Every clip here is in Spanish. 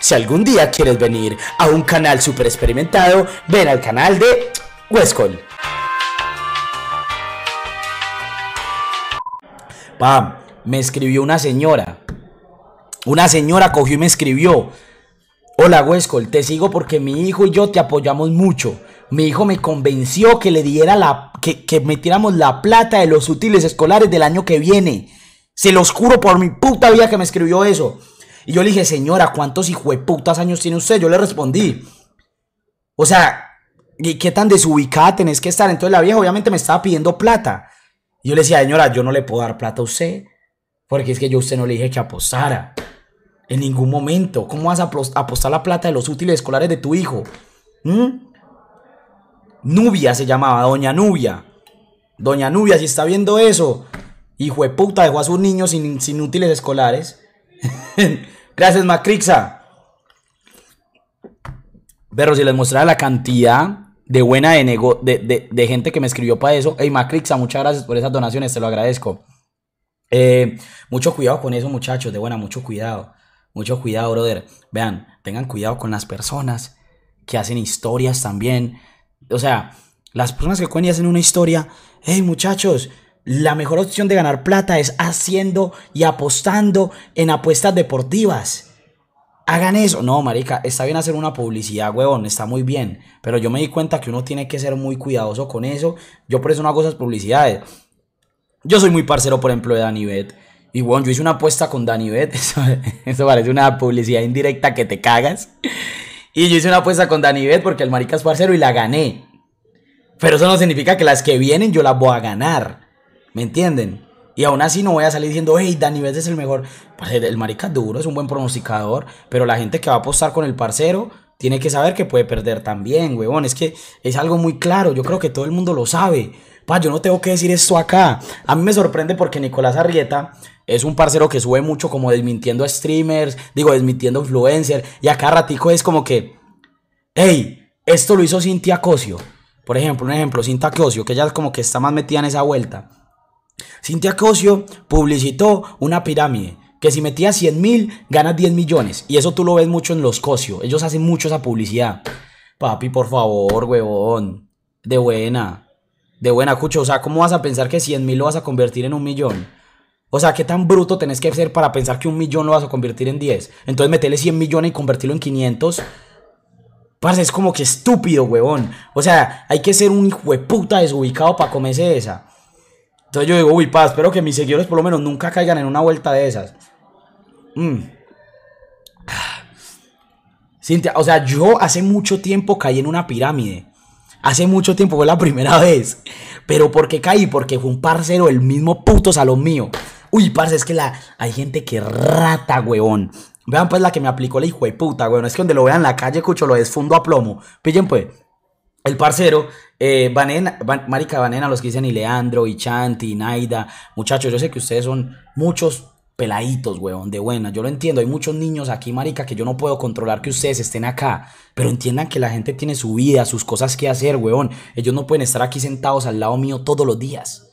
Si algún día quieres venir a un canal super experimentado, ven al canal de Huescol. Pam, me escribió una señora. Una señora cogió y me escribió. Hola Huescol, te sigo porque mi hijo y yo te apoyamos mucho. Mi hijo me convenció que le diera la que, que metiéramos la plata de los útiles escolares del año que viene. Se los juro por mi puta vida que me escribió eso. Y yo le dije, señora, ¿cuántos hijueputas años tiene usted? Yo le respondí. O sea, ¿qué tan desubicada tenés que estar? Entonces la vieja obviamente me estaba pidiendo plata. Y yo le decía, señora, yo no le puedo dar plata a usted. Porque es que yo a usted no le dije que apostara. En ningún momento. ¿Cómo vas a apostar la plata de los útiles escolares de tu hijo? ¿Mm? Nubia se llamaba, Doña Nubia. Doña Nubia, si está viendo eso, hijo de puta, dejó a sus niños sin, sin útiles escolares. Gracias, Macrixa. Pero si les mostrara la cantidad de buena de, de, gente que me escribió para eso. Hey, Macrixa, muchas gracias por esas donaciones, te lo agradezco. Eh, mucho cuidado con eso, muchachos, de buena, mucho cuidado. Mucho cuidado, brother. Vean, tengan cuidado con las personas que hacen historias también. O sea, las personas que cuentan y hacen una historia. Hey, muchachos, la mejor opción de ganar plata es haciendo y apostando en apuestas deportivas. Hagan eso. No, marica, está bien hacer una publicidad, huevón, está muy bien. Pero yo me di cuenta que uno tiene que ser muy cuidadoso con eso. Yo por eso no hago esas publicidades. Yo soy muy parcero, por ejemplo, de Danibet Y bueno, yo hice una apuesta con Danny Eso, eso parece una publicidad indirecta que te cagas. Y yo hice una apuesta con Bet porque el marica es parcero y la gané. Pero eso no significa que las que vienen yo las voy a ganar. ¿Me entienden? Y aún así no voy a salir diciendo, hey, Dani Vélez es el mejor. El marica duro, es un buen pronosticador, pero la gente que va a apostar con el parcero tiene que saber que puede perder también, huevón. Es que es algo muy claro, yo creo que todo el mundo lo sabe. Pa, yo no tengo que decir esto acá. A mí me sorprende porque Nicolás Arrieta es un parcero que sube mucho como desmintiendo streamers, digo, desmintiendo influencers, y acá ratico es como que, hey, esto lo hizo Cintia Cosio. Por ejemplo, un ejemplo, Cintia Cosio, que ella como que está más metida en esa vuelta Cintia Cosio publicitó una pirámide que si metías 100 mil, ganas 10 millones. Y eso tú lo ves mucho en los Cosio. Ellos hacen mucho esa publicidad. Papi, por favor, huevón. De buena. De buena, cucho. O sea, ¿cómo vas a pensar que 100 mil lo vas a convertir en un millón? O sea, ¿qué tan bruto tenés que ser para pensar que un millón lo vas a convertir en 10? Entonces meterle 100 millones y convertirlo en 500. Parce, es como que estúpido, huevón. O sea, hay que ser un hijo de puta desubicado para comerse esa. Entonces yo digo, uy, pa, espero que mis seguidores por lo menos nunca caigan en una vuelta de esas. Mm. Cintia, o sea, yo hace mucho tiempo caí en una pirámide. Hace mucho tiempo fue la primera vez. Pero ¿por qué caí? Porque fue un parcero el mismo puto salón mío. Uy, parce, es que la, hay gente que rata, weón. Vean pues la que me aplicó la hijo de puta, weón. Es que donde lo vean en la calle, cucho, lo desfundo a plomo. Pillen pues. El parcero eh, Vanena, Vanena, los que dicen y Leandro, y Chanti, y Naida. Muchachos, yo sé que ustedes son muchos peladitos, weón, de buena. Yo lo entiendo. Hay muchos niños aquí, marica, que yo no puedo controlar que ustedes estén acá. Pero entiendan que la gente tiene su vida, sus cosas que hacer, weón. Ellos no pueden estar aquí sentados al lado mío todos los días.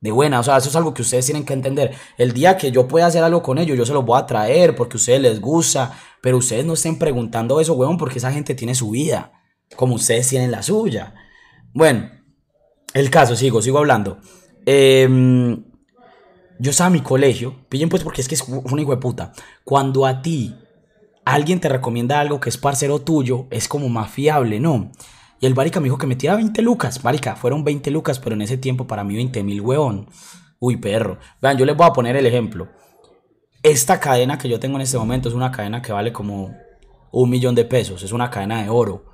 De buena, o sea, eso es algo que ustedes tienen que entender. El día que yo pueda hacer algo con ellos, yo se los voy a traer porque a ustedes les gusta. Pero ustedes no estén preguntando eso, weón, porque esa gente tiene su vida. Como ustedes tienen la suya. Bueno, el caso, sigo, sigo hablando. Em, yo estaba en mi colegio, pillen pues porque es que es un hijo de puta. Cuando a ti alguien te recomienda algo que es parcero tuyo, es como más fiable, ¿no? Y el barica me dijo que me tira 20 lucas. Barica, fueron 20 lucas, pero en ese tiempo para mí 20 mil, weón. Uy, perro. Vean, yo les voy a poner el ejemplo. Esta cadena que yo tengo en este momento es una cadena que vale como un millón de pesos. Es una cadena de oro.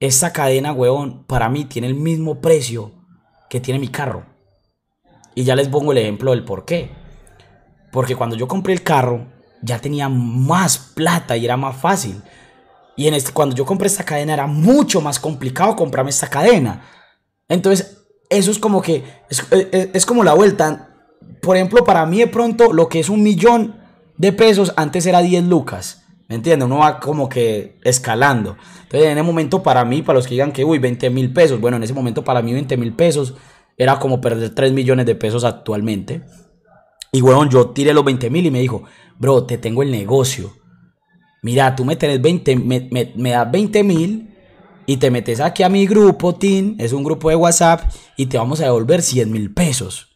Esta cadena, huevón, para mí tiene el mismo precio que tiene mi carro. Y ya les pongo el ejemplo del por qué. Porque cuando yo compré el carro, ya tenía más plata y era más fácil. Y en este, cuando yo compré esta cadena era mucho más complicado comprarme esta cadena. Entonces, eso es como que, es, como la vuelta. Por ejemplo, para mí de pronto lo que es un millón de pesos antes era 10 lucas. ¿Me entiendes? Uno va como que escalando. Entonces, en ese momento para mí, para los que digan que, uy, 20 mil pesos. Bueno, en ese momento para mí 20 mil pesos era como perder 3 millones de pesos actualmente. Y, weón, yo tiré los 20 mil y me dijo, bro, te tengo el negocio. Mira, tú me tenés 20, me, das 20 mil y te metes aquí a mi grupo, team. es un grupo de WhatsApp, y te vamos a devolver 100 mil pesos.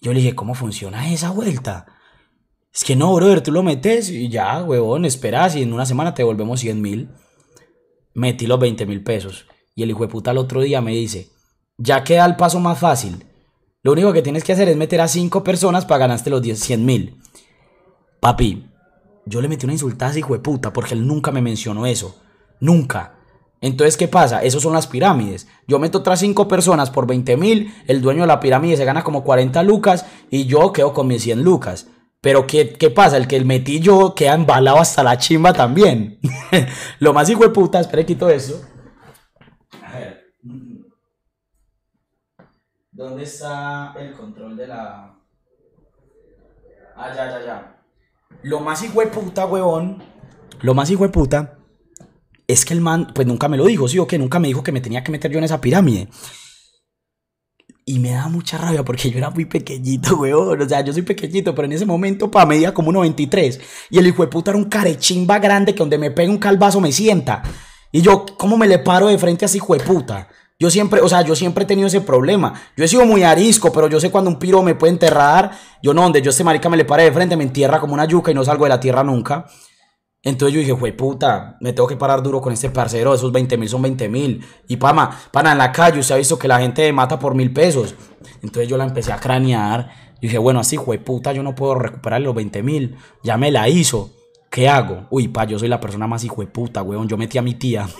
Yo le dije, ¿cómo funciona esa vuelta? Es que no, brother, tú lo metes y ya, huevón, esperas y en una semana te volvemos 100 mil. Metí los 20 mil pesos. Y el hijo de puta al otro día me dice, ya queda el paso más fácil. Lo único que tienes que hacer es meter a 5 personas para ganarte los 100 mil. Papi, yo le metí una insultada a ese hijo de puta porque él nunca me mencionó eso. Nunca. Entonces, ¿qué pasa? Esas son las pirámides. Yo meto otras 5 personas por 20 mil, el dueño de la pirámide se gana como 40 lucas y yo quedo con mis 100 lucas. Pero ¿qué, pasa? El que el yo queda embalado hasta la chimba también. Lo más hijo de puta, espere, quito eso. A ver. ¿Dónde está el control de la... Ah, ya, ya, ya. Lo más hijo de puta, huevón. Lo más hijo puta es que el man, pues nunca me lo dijo, sí o que nunca me dijo que me tenía que meter yo en esa pirámide. Y me da mucha rabia porque yo era muy pequeñito, weón. O sea, yo soy pequeñito, pero en ese momento pa medía como 93. Y el hijo de puta era un carechimba grande que donde me pega un calvazo me sienta. Y yo, ¿cómo me le paro de frente a ese hijo de puta? Yo siempre, o sea, yo siempre he tenido ese problema. Yo he sido muy arisco, pero yo sé cuando un piro me puede enterrar. Yo no, donde yo este marica me le pare de frente, me entierra como una yuca y no salgo de la tierra nunca. Entonces yo dije, güey, puta, me tengo que parar duro con este parcero, esos 20 mil son 20 mil. Y pama, pana, en la calle usted ha visto que la gente mata por mil pesos. Entonces yo la empecé a cranear. Yo dije, bueno, así, güey, puta, yo no puedo recuperar los 20 mil. Ya me la hizo. ¿Qué hago? Uy, pa, yo soy la persona más hijo de puta, weón. Yo metí a mi tía.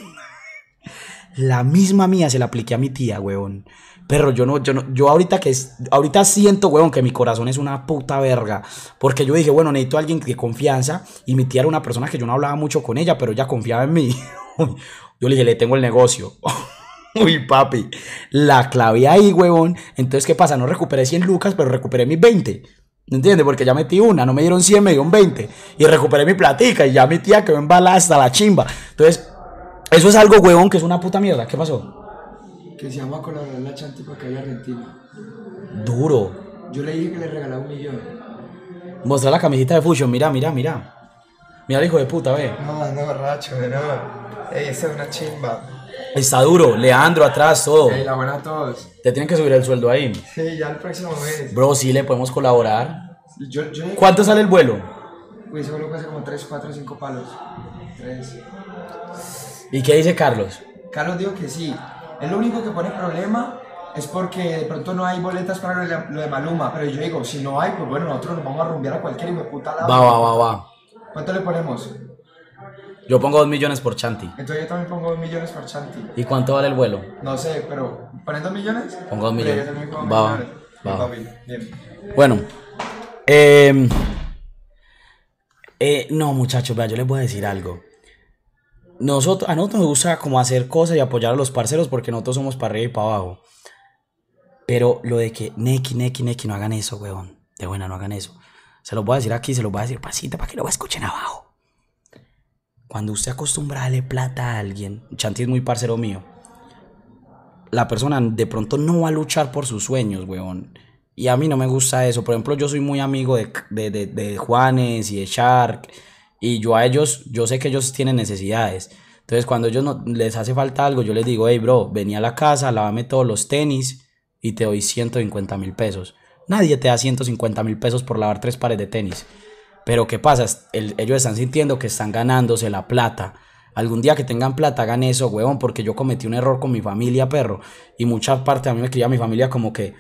la misma mía se la apliqué a mi tía, weón. Pero yo no, yo no, yo ahorita que ahorita siento, weón, que mi corazón es una puta verga. Porque yo dije, bueno, necesito a alguien de confianza. Y mi tía era una persona que yo no hablaba mucho con ella, pero ella confiaba en mí. yo le dije, le tengo el negocio. Uy, papi, la clavé ahí, huevón. Entonces, ¿qué pasa? No recuperé 100 lucas, pero recuperé mis 20. ¿Me entiendes? Porque ya metí una, no me dieron 100, me dieron 20. Y recuperé mi platica y ya mi tía quedó embalada hasta la chimba. Entonces, eso es algo, huevón, que es una puta mierda. ¿Qué pasó? que se llama colaborar la chantipa que hay Argentina. Duro. Yo le dije que le regalaba un millón. Mostrar la camisita de Fusion, mira, mira, mira. Mira el hijo de puta, ve. No, no, borracho, no. Ey, esa es una chimba. Está duro, Leandro atrás, todo. Ey, la buena a todos. Te tienen que subir el sueldo ahí. Sí, ya el próximo mes. Bro, sí le podemos colaborar. Yo, yo... ¿Cuánto sale el vuelo? Uy, solo que hace como 3, 4, 5 palos. 3. ¿Y qué dice Carlos? Carlos dijo que sí. El único que pone problema es porque de pronto no hay boletas para lo de, Maluma, pero yo digo, si no hay, pues bueno, nosotros nos vamos a rumbear a cualquiera Y me puta la... Va, va, va, va. ¿Cuánto le ponemos? Yo pongo 2 millones por Chanti. Entonces yo también pongo 2 millones por Chanti. ¿Y cuánto vale el vuelo? No sé, pero ¿ponen 2 millones? Pongo 2 millones. pongo va, millones. va, va. Bien. Bueno, eh, eh, no muchachos, vean, yo les voy a decir algo nosotros, a nosotros nos gusta como hacer cosas y apoyar a los parceros porque nosotros somos para arriba y para abajo. Pero lo de que, neki, neki, neki, no hagan eso, weón. De buena, no hagan eso. Se los voy a decir aquí, se los voy a decir, pasita, para que lo escuchen abajo. Cuando usted acostumbra a darle plata a alguien, Chanti es muy parcero mío, la persona de pronto no va a luchar por sus sueños, weón. Y a mí no me gusta eso. Por ejemplo, yo soy muy amigo de, de, de, de Juanes y de Shark y yo a ellos, yo sé que ellos tienen necesidades. Entonces, cuando ellos no, les hace falta algo, yo les digo, hey, bro, vení a la casa, lávame todos los tenis y te doy 150 mil pesos. Nadie te da 150 mil pesos por lavar tres pares de tenis. Pero ¿qué pasa? ellos están sintiendo que están ganándose la plata. Algún día que tengan plata, hagan eso, huevón, porque yo cometí un error con mi familia, perro. Y mucha parte a mí me quería mi familia como que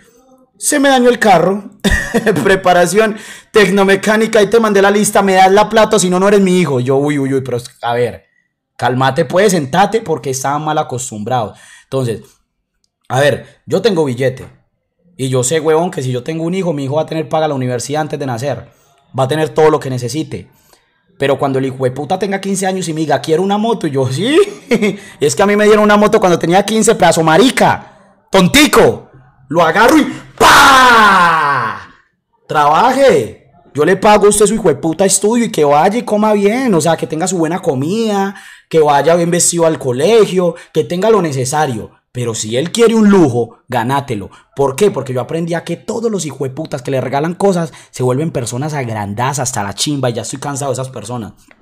se me dañó el carro, preparación tecnomecánica y te mandé la lista, me das la plata, si no, no eres mi hijo. Yo, uy, uy, uy, pero a ver, calmate, pues... sentate porque está mal acostumbrado... Entonces, a ver, yo tengo billete y yo sé, huevón, que si yo tengo un hijo, mi hijo va a tener paga la universidad antes de nacer, va a tener todo lo que necesite. Pero cuando el hijo de puta tenga 15 años y me diga, quiero una moto, y yo, sí, es que a mí me dieron una moto cuando tenía 15 pedazo marica, tontico, lo agarro y ¡Pa! Trabaje. Yo le pago a usted su hijo de puta estudio y que vaya y coma bien, o sea, que tenga su buena comida, que vaya bien vestido al colegio, que tenga lo necesario. Pero si él quiere un lujo, ganátelo. ¿Por qué? Porque yo aprendí a que todos los hijos de putas que le regalan cosas se vuelven personas agrandadas hasta la chimba y ya estoy cansado de esas personas.